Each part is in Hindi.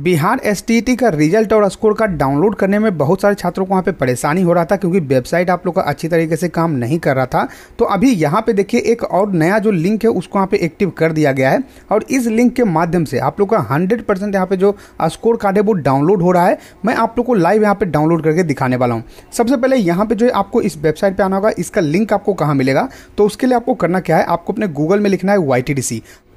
बिहार एस का रिजल्ट और स्कोर कार्ड डाउनलोड करने में बहुत सारे छात्रों को वहाँ पे परेशानी हो रहा था क्योंकि वेबसाइट आप लोग का अच्छी तरीके से काम नहीं कर रहा था तो अभी यहाँ पे देखिए एक और नया जो लिंक है उसको यहाँ पे एक्टिव कर दिया गया है और इस लिंक के माध्यम से आप लोग का हंड्रेड परसेंट यहाँ पे जो स्कोर कार्ड है वो डाउनलोड हो रहा है मैं आप लोग को लाइव यहाँ पर डाउनलोड करके दिखाने वाला हूँ सबसे पहले यहाँ पर जो है आपको इस वेबसाइट पर आना होगा इसका लिंक आपको कहाँ मिलेगा तो उसके लिए आपको करना क्या है आपको अपने गूगल में लिखना है वाई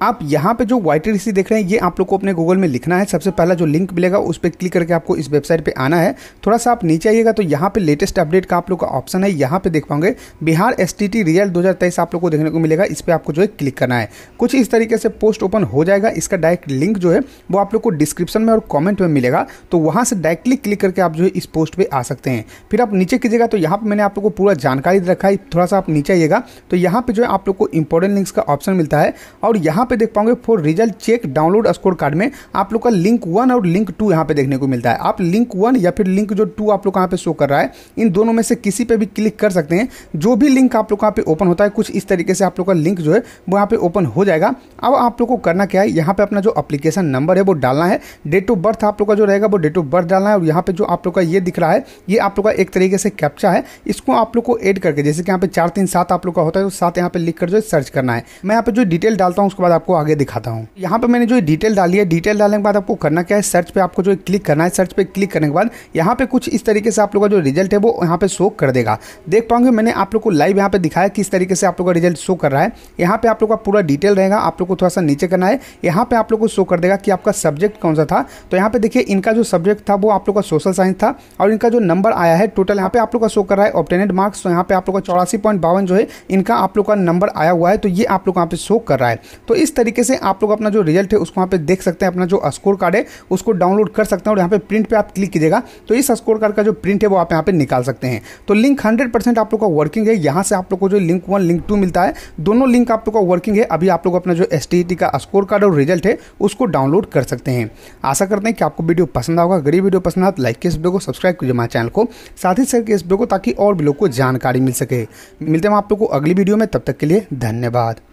आप यहाँ पे जो वाइट रिसी देख रहे हैं ये आप लोग को अपने गूगल में लिखना है सबसे पहला जो लिंक मिलेगा उस पर क्लिक करके आपको इस वेबसाइट पे आना है थोड़ा सा आप नीचे आइएगा तो यहाँ पे लेटेस्ट अपडेट का आप लोग का ऑप्शन है यहाँ पे देख पाओगे बिहार एस टी रिजल्ट दो आप लोग को देखने को मिलेगा इस पर आपको जो है क्लिक करना है कुछ इस तरीके से पोस्ट ओपन हो जाएगा इसका डायरेक्ट लिंक जो है वो आप लोग को डिस्क्रिप्शन में और कॉमेंट में मिलेगा तो वहाँ से डायरेक्टली क्लिक करके आप जो है इस पोस्ट पर आ सकते हैं फिर आप नीचे कीजिएगा तो यहाँ पर मैंने आप लोग को पूरा जानकारी रखा है थोड़ा सा आप नीचे आइएगा तो यहाँ पर जो है आप लोग को इंपॉर्टेंट लिंक्स का ऑप्शन मिलता है और यहाँ यहाँ पे देख पाओगे for result check download score card में आप लोग का लिंक वन और लिंक टू यहाँ पे देखने को मिलता है आप लिंक वन या फिर लिंक जो टू आप लोग यहाँ पे शो कर रहा है इन दोनों में से किसी पे भी क्लिक कर सकते हैं जो भी लिंक आप लोग यहाँ पे ओपन होता है कुछ इस तरीके से आप लोग का लिंक जो है वो यहाँ पे ओपन हो जाएगा अब आप लोग को करना क्या है यहाँ पे अपना जो अप्लीकेशन नंबर है वो डालना है डेट ऑफ बर्थ आप लोग का जो रहेगा वो डेट ऑफ बर्थ डालना है और यहाँ पे जो आप लोग का ये दिख रहा है ये आप लोग का एक तरीके से कैप्चा है इसको आप लोग को एड करके जैसे कि यहाँ पे चार तीन सात आप लोग का होता है तो सात यहाँ पे लिख कर जो सर्च करना है मैं यहाँ पे जो डिटेल डालता हूँ उसके बाद आपको आगे दिखाता हूँ यहाँ पर मैंने जो डिटेल डाली है डिटेल डालने के बाद आपको करना क्या है सर्च पर आपको जो क्लिक करना है सर्च पर क्लिक करने के बाद यहाँ पे कुछ इस तरीके से आप लोग का जो रिजल्ट है वो यहाँ पे शो कर देगा देख पाऊंगे मैंने आप लोग को लाइव यहाँ पे दिखाया किस तरीके से आप लोग का रिजल्ट शो कर रहा है यहाँ पे आप लोग का पूरा डिटेल रहेगा आप लोग को थोड़ा सा नीचे करना है यहाँ पे आप लोग को शो कर देगा कि आपका सब्जेक्ट कौन सा था तो यहाँ पे देखिए इनका जो सब्जेक्ट था वो आप लोग का सोशल साइंस था और इनका जो नंबर आया है टोटल यहाँ पे आप लोग का शो कर रहा है ऑप्टेनेड मार्क्स तो यहाँ पे आप लोग का चौरासी जो है इनका आप लोग का नंबर आया हुआ है तो ये आप लोग यहाँ पे शो कर रहा है तो इस तरीके से आप लोग अपना जो रिजल्ट है उसको वहाँ पे देख सकते हैं अपना जो स्कोर कार्ड है उसको डाउनलोड कर सकते हैं और यहाँ पे प्रिंट पे आप क्लिक कीजिएगा तो इस स्कोर कार्ड का जो प्रिंट है वो आप यहाँ पे निकाल सकते हैं तो लिंक हंड्रेड परसेंट आप लोग का वर्किंग है यहाँ से आप लोग को जो लिंक वन लिंक टू मिलता है दोनों लिंक आप लोग का वर्किंग है अभी आप लोग अपना जो एस e का स्कोर कार्ड और रिजल्ट है उसको डाउनलोड कर सकते हैं आशा करते हैं कि आपको वीडियो पसंद आएगा गरीब वीडियो पसंद आए तो लाइक के इस वीडियो को सब्सक्राइब कीजिए हमारे चैनल को साथ ही साथ इस वीडियो को ताकि और भी लोग को जानकारी मिल सके मिलते हैं आप लोग को अगली वीडियो में तब तक के लिए धन्यवाद